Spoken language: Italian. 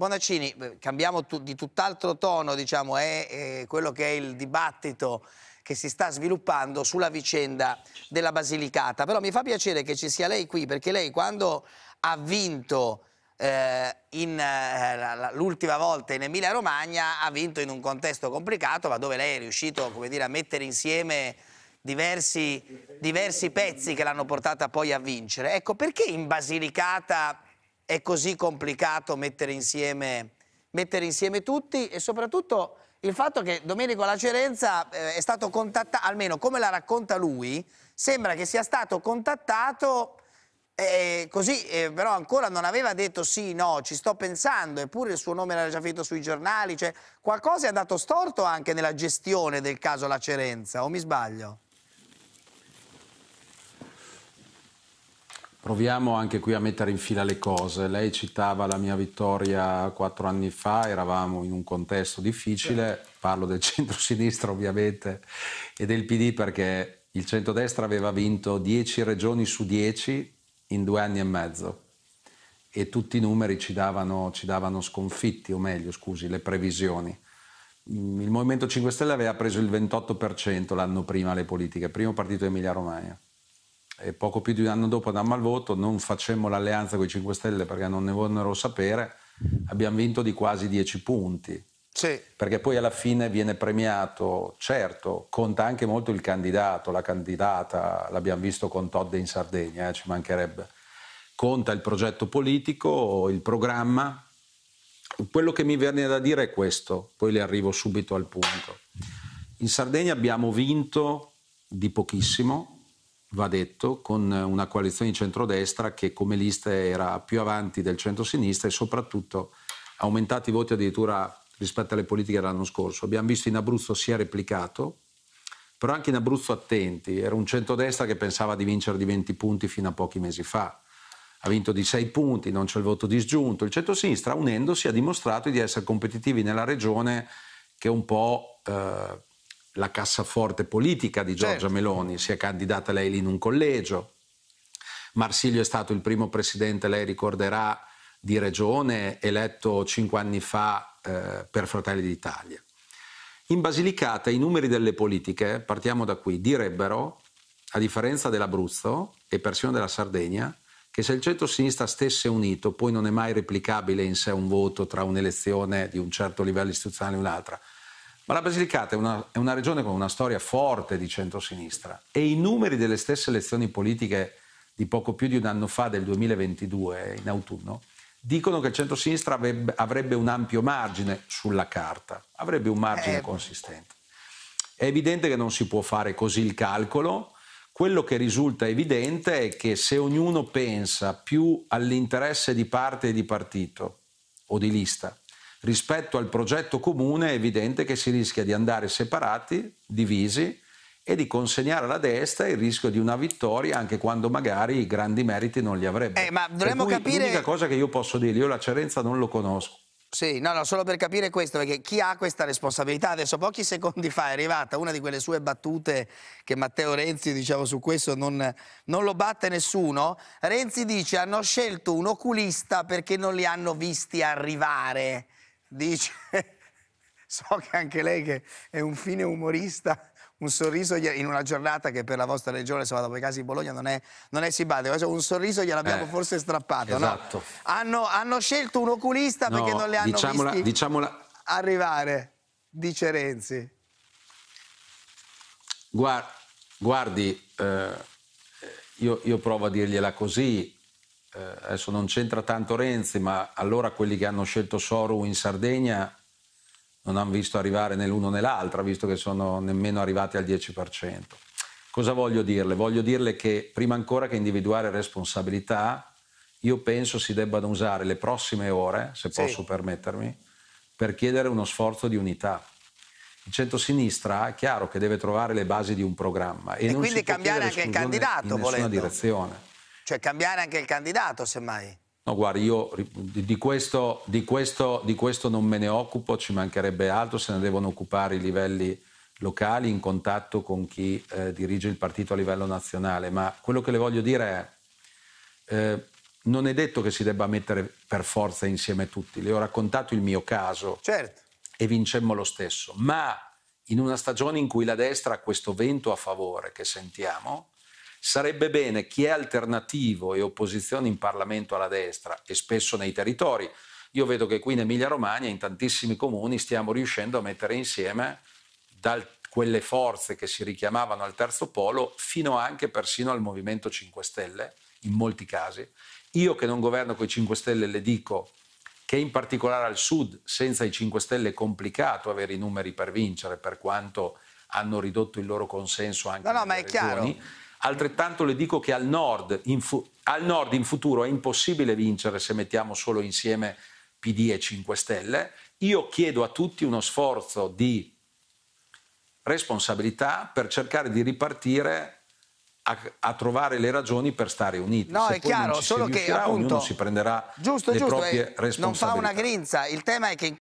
Bonaccini, cambiamo tu, di tutt'altro tono, diciamo, è, è quello che è il dibattito che si sta sviluppando sulla vicenda della Basilicata. Però mi fa piacere che ci sia lei qui, perché lei quando ha vinto eh, eh, l'ultima volta in Emilia Romagna ha vinto in un contesto complicato, ma dove lei è riuscito come dire, a mettere insieme diversi, diversi pezzi che l'hanno portata poi a vincere. Ecco, perché in Basilicata è così complicato mettere insieme, mettere insieme tutti e soprattutto il fatto che Domenico Lacerenza eh, è stato contattato, almeno come la racconta lui, sembra che sia stato contattato eh, così, eh, però ancora non aveva detto sì, no, ci sto pensando, eppure il suo nome era già finito sui giornali, cioè qualcosa è andato storto anche nella gestione del caso Lacerenza, o mi sbaglio? Proviamo anche qui a mettere in fila le cose. Lei citava la mia vittoria quattro anni fa, eravamo in un contesto difficile, certo. parlo del centro-sinistra ovviamente e del PD perché il centrodestra aveva vinto 10 regioni su 10 in due anni e mezzo e tutti i numeri ci davano, ci davano sconfitti, o meglio, scusi, le previsioni. Il Movimento 5 Stelle aveva preso il 28% l'anno prima alle politiche, primo partito Emilia Romagna e poco più di un anno dopo andammo al voto, non facemmo l'alleanza con i 5 Stelle perché non ne vollero sapere, abbiamo vinto di quasi 10 punti. Sì. Perché poi alla fine viene premiato, certo, conta anche molto il candidato, la candidata, l'abbiamo visto con Todd in Sardegna, eh, ci mancherebbe. Conta il progetto politico, il programma. Quello che mi viene da dire è questo, poi le arrivo subito al punto. In Sardegna abbiamo vinto di pochissimo, va detto, con una coalizione di centrodestra che come lista era più avanti del centrosinistra e soprattutto ha aumentato i voti addirittura rispetto alle politiche dell'anno scorso. Abbiamo visto in Abruzzo si è replicato, però anche in Abruzzo attenti, era un centrodestra che pensava di vincere di 20 punti fino a pochi mesi fa. Ha vinto di 6 punti, non c'è il voto disgiunto. Il centrosinistra, unendosi, ha dimostrato di essere competitivi nella regione che è un po' eh, la cassaforte politica di Giorgia certo. Meloni, si è candidata lei lì in un collegio. Marsilio è stato il primo presidente, lei ricorderà, di regione eletto cinque anni fa eh, per Fratelli d'Italia. In Basilicata i numeri delle politiche, partiamo da qui, direbbero, a differenza dell'Abruzzo e persino della Sardegna, che se il centro-sinistra stesse unito, poi non è mai replicabile in sé un voto tra un'elezione di un certo livello istituzionale e un'altra, ma la Basilicata è una, è una regione con una storia forte di centrosinistra e i numeri delle stesse elezioni politiche di poco più di un anno fa, del 2022, in autunno, dicono che il centrosinistra avrebbe, avrebbe un ampio margine sulla carta, avrebbe un margine eh, consistente. È evidente che non si può fare così il calcolo, quello che risulta evidente è che se ognuno pensa più all'interesse di parte e di partito o di lista rispetto al progetto comune è evidente che si rischia di andare separati, divisi e di consegnare alla destra il rischio di una vittoria anche quando magari i grandi meriti non li avrebbe. Eh, ma dovremmo capire... L'unica cosa che io posso dire, io la Cerenza non lo conosco. Sì, no, no, solo per capire questo, perché chi ha questa responsabilità? Adesso pochi secondi fa è arrivata una di quelle sue battute che Matteo Renzi, diciamo, su questo non, non lo batte nessuno. Renzi dice hanno scelto un oculista perché non li hanno visti arrivare dice, so che anche lei che è un fine umorista, un sorriso in una giornata che per la vostra regione, se vado a casi di Bologna, non è, non è simpatico. Un sorriso gliel'abbiamo eh, forse strappato. Esatto. No? Hanno, hanno, scelto un oculista no, perché non le hanno diciamola, visti diciamola... arrivare, dice Renzi. Guardi, eh, io, io provo a dirgliela così, eh, adesso non c'entra tanto Renzi, ma allora quelli che hanno scelto Soru in Sardegna non hanno visto arrivare né l'uno né l'altra, visto che sono nemmeno arrivati al 10%. Cosa voglio dirle? Voglio dirle che prima ancora che individuare responsabilità, io penso si debbano usare le prossime ore, se sì. posso permettermi, per chiedere uno sforzo di unità. Il centro-sinistra è chiaro che deve trovare le basi di un programma. E, e quindi cambiare anche il candidato, in nessuna volendo. direzione. Cioè cambiare anche il candidato, semmai. No, guardi, io di questo, di, questo, di questo, non me ne occupo, ci mancherebbe altro, se ne devono occupare i livelli locali in contatto con chi eh, dirige il partito a livello nazionale, ma quello che le voglio dire è eh, non è detto che si debba mettere per forza insieme tutti, le ho raccontato il mio caso certo. e vincemmo lo stesso, ma in una stagione in cui la destra ha questo vento a favore che sentiamo, Sarebbe bene chi è alternativo e opposizione in Parlamento alla destra e spesso nei territori. Io vedo che qui in Emilia-Romagna, in tantissimi comuni, stiamo riuscendo a mettere insieme dal quelle forze che si richiamavano al terzo polo fino anche persino al Movimento 5 Stelle, in molti casi. Io che non governo con i 5 Stelle le dico che in particolare al sud senza i 5 Stelle è complicato avere i numeri per vincere, per quanto hanno ridotto il loro consenso anche no, no, ma è regioni. Chiaro. Altrettanto le dico che al nord, fu- al nord in futuro è impossibile vincere se mettiamo solo insieme PD e 5 Stelle. Io chiedo a tutti uno sforzo di responsabilità per cercare di ripartire a, a, trovare le ragioni per stare uniti. No, Se è chiaro, solo riuscirà, che appunto, ognuno si prenderà giusto, le giusto, proprie responsabilità. Eh, non fa una grinza, il tema è che